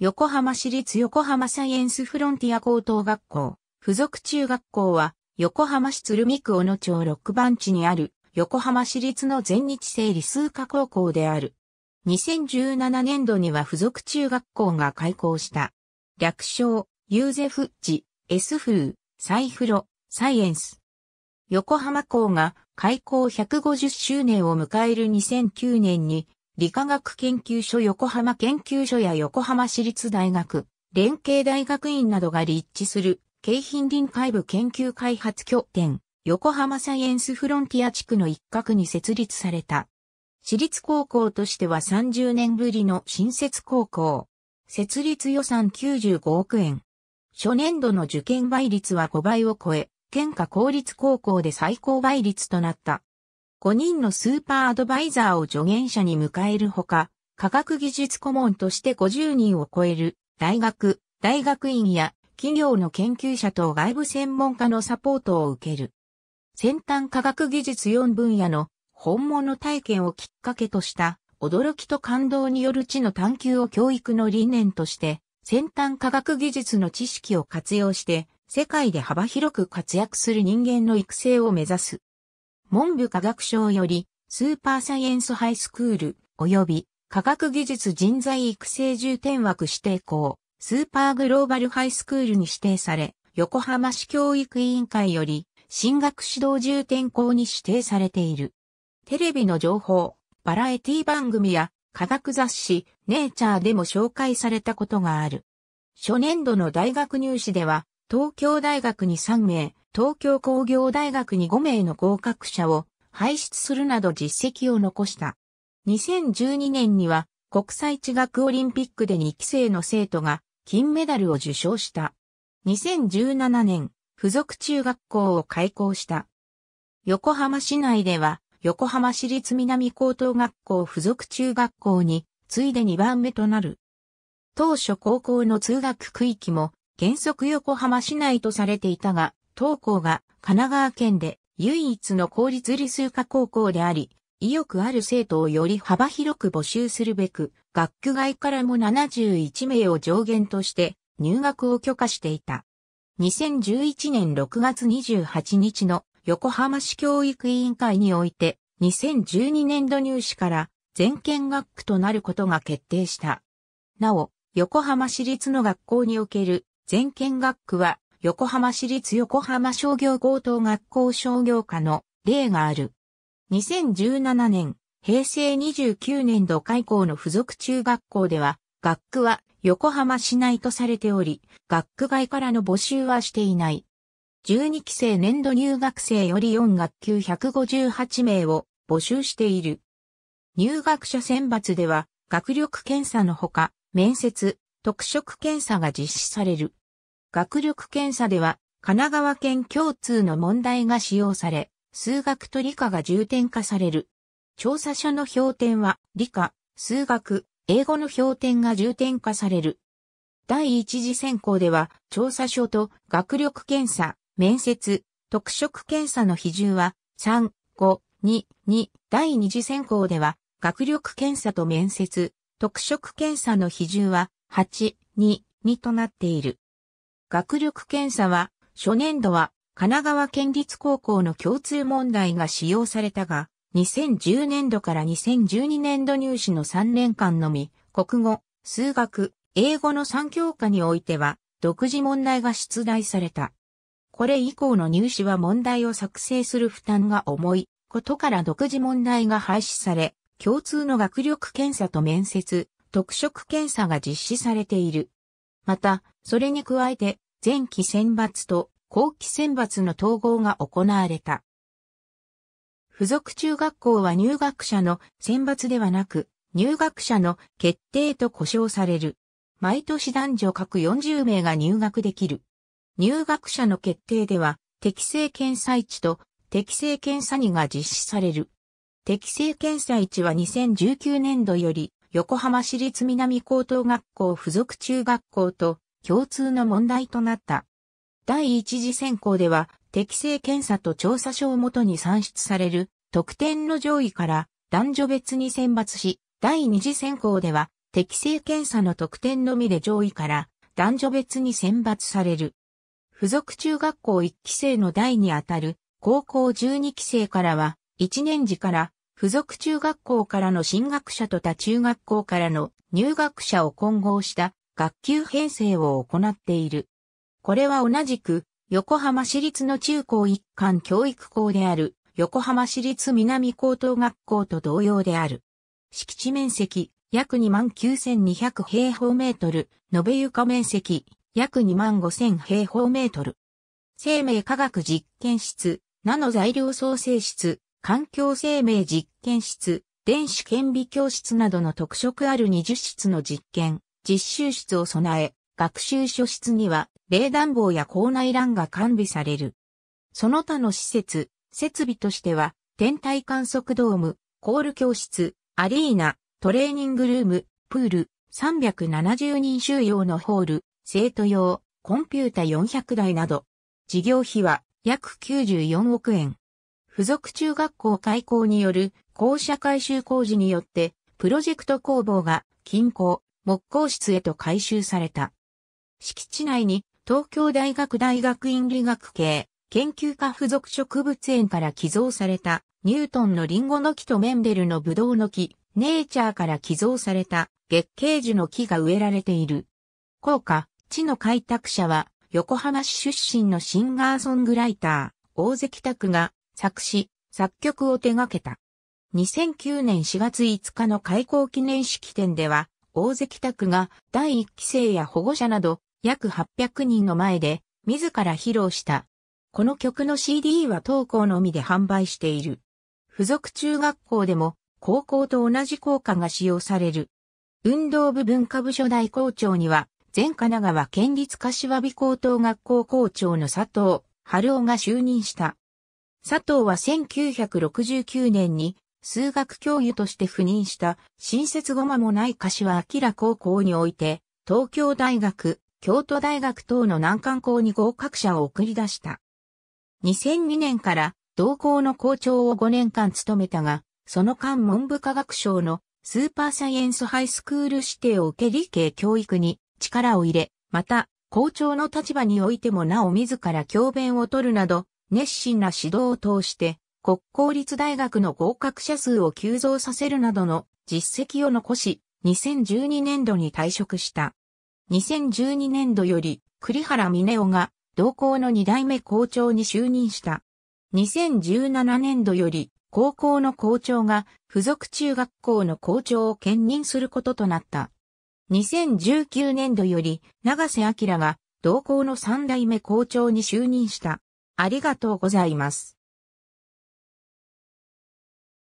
横浜市立横浜サイエンスフロンティア高等学校、附属中学校は、横浜市鶴見区小野町6番地にある、横浜市立の全日制理数科高校である。2017年度には附属中学校が開校した。略称、ユーゼフッジ、エスフー、サイフロ、サイエンス。横浜校が開校150周年を迎える2009年に理化学研究所横浜研究所や横浜市立大学、連携大学院などが立地する、京浜臨海部研究開発拠点、横浜サイエンスフロンティア地区の一角に設立された。私立高校としては30年ぶりの新設高校。設立予算95億円。初年度の受験倍率は5倍を超え、県下公立高校で最高倍率となった。5人のスーパーアドバイザーを助言者に迎えるほか、科学技術顧問として50人を超える大学、大学院や企業の研究者と外部専門家のサポートを受ける。先端科学技術4分野の本物体験をきっかけとした驚きと感動による知の探求を教育の理念として先端科学技術の知識を活用して世界で幅広く活躍する人間の育成を目指す。文部科学省より、スーパーサイエンスハイスクール、及び、科学技術人材育成重点枠指定校、スーパーグローバルハイスクールに指定され、横浜市教育委員会より、進学指導重点校に指定されている。テレビの情報、バラエティ番組や、科学雑誌、ネイチャーでも紹介されたことがある。初年度の大学入試では、東京大学に3名、東京工業大学に5名の合格者を輩出するなど実績を残した。2012年には国際地学オリンピックで2期生の生徒が金メダルを受賞した。2017年、付属中学校を開校した。横浜市内では横浜市立南高等学校付属中学校についで2番目となる。当初高校の通学区域も原則横浜市内とされていたが、当校が神奈川県で唯一の公立理数科高校であり、意欲ある生徒をより幅広く募集するべく、学区外からも71名を上限として入学を許可していた。2011年6月28日の横浜市教育委員会において、2012年度入試から全県学区となることが決定した。なお、横浜市立の学校における全県学区は横浜市立横浜商業高等学校商業科の例がある。2017年、平成29年度開校の付属中学校では、学区は横浜市内とされており、学区外からの募集はしていない。12期生年度入学生より4学級158名を募集している。入学者選抜では、学力検査のほか、面接、特色検査が実施される。学力検査では、神奈川県共通の問題が使用され、数学と理科が重点化される。調査書の評点は、理科、数学、英語の評点が重点化される。第一次選考では、調査書と学力検査、面接、特色検査の比重は、3、5、2、2、第二次選考では、学力検査と面接、特色検査の比重は、8、2、2となっている。学力検査は、初年度は神奈川県立高校の共通問題が使用されたが、2010年度から2012年度入試の3年間のみ、国語、数学、英語の3教科においては、独自問題が出題された。これ以降の入試は問題を作成する負担が重いことから独自問題が廃止され、共通の学力検査と面接、特色検査が実施されている。また、それに加えて、前期選抜と後期選抜の統合が行われた。付属中学校は入学者の選抜ではなく、入学者の決定と呼称される。毎年男女各40名が入学できる。入学者の決定では、適正検査置と適正検査2が実施される。適正検査置は2019年度より横浜市立南高等学校附属中学校と共通の問題となった。第一次選考では、適正検査と調査書をもとに算出される、得点の上位から男女別に選抜し、第二次選考では、適正検査の得点のみで上位から男女別に選抜される。付属中学校1期生の代にあたる高校12期生からは1年時から附属中学校からの進学者と他中学校からの入学者を混合した学級編成を行っている。これは同じく横浜市立の中高一貫教育校である横浜市立南高等学校と同様である。敷地面積約29,200平方メートル、延べ床面積約25,000平方メートル。生命科学実験室、ナノ材料創生室、環境生命実験室、電子顕微鏡室などの特色ある20室の実験、実習室を備え、学習所室には冷暖房や校内欄が完備される。その他の施設、設備としては、天体観測ドーム、コール教室、アリーナ、トレーニングルーム、プール、370人収容のホール、生徒用、コンピュータ400台など、事業費は約94億円。付属中学校開校による校舎改修工事によって、プロジェクト工房が近郊、木工室へと改修された。敷地内に東京大学大学院理学系研究科付属植物園から寄贈されたニュートンのリンゴの木とメンデルのブドウの木、ネイチャーから寄贈された月桂樹の木が植えられている。効果、地の開拓者は横浜市出身のシンガーソングライター、大関拓が作詞、作曲を手掛けた。2009年4月5日の開校記念式典では、大関拓が第1期生や保護者など約800人の前で自ら披露した。この曲の CD は当校のみで販売している。付属中学校でも高校と同じ校歌が使用される。運動部文化部所大校長には、前神奈川県立柏美高等学校校長の佐藤春夫が就任した。佐藤は1969年に数学教諭として赴任した新設後間もない柏明高校において東京大学、京都大学等の難関校に合格者を送り出した。2002年から同校の校長を5年間務めたが、その間文部科学省のスーパーサイエンスハイスクール指定を受け理系教育に力を入れ、また校長の立場においてもなお自ら教鞭を取るなど、熱心な指導を通して、国公立大学の合格者数を急増させるなどの実績を残し、2012年度に退職した。2012年度より、栗原峰夫が、同校の2代目校長に就任した。2017年度より、高校の校長が、付属中学校の校長を兼任することとなった。2019年度より、長瀬明が、同校の3代目校長に就任した。ありがとうございます。